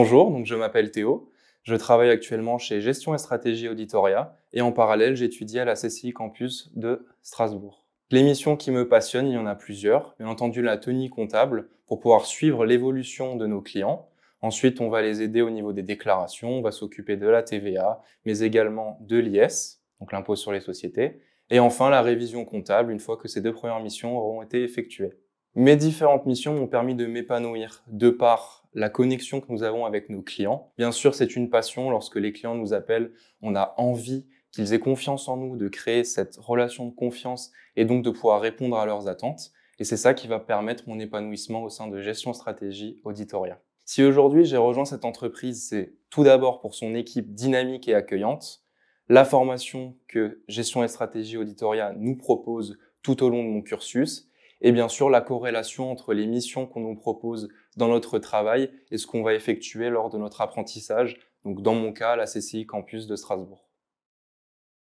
Bonjour, donc je m'appelle Théo. Je travaille actuellement chez Gestion et Stratégie Auditoria et en parallèle, j'étudie à la CCI Campus de Strasbourg. Les missions qui me passionnent, il y en a plusieurs. Bien entendu, la tenue comptable pour pouvoir suivre l'évolution de nos clients. Ensuite, on va les aider au niveau des déclarations, on va s'occuper de la TVA, mais également de l'IS, donc l'impôt sur les sociétés. Et enfin, la révision comptable, une fois que ces deux premières missions auront été effectuées. Mes différentes missions m'ont permis de m'épanouir de par la connexion que nous avons avec nos clients. Bien sûr, c'est une passion. Lorsque les clients nous appellent, on a envie qu'ils aient confiance en nous, de créer cette relation de confiance et donc de pouvoir répondre à leurs attentes. Et c'est ça qui va permettre mon épanouissement au sein de Gestion Stratégie Auditoria. Si aujourd'hui j'ai rejoint cette entreprise, c'est tout d'abord pour son équipe dynamique et accueillante, la formation que Gestion et Stratégie Auditoria nous propose tout au long de mon cursus, et bien sûr la corrélation entre les missions qu'on nous propose dans notre travail et ce qu'on va effectuer lors de notre apprentissage, donc dans mon cas la CCI Campus de Strasbourg.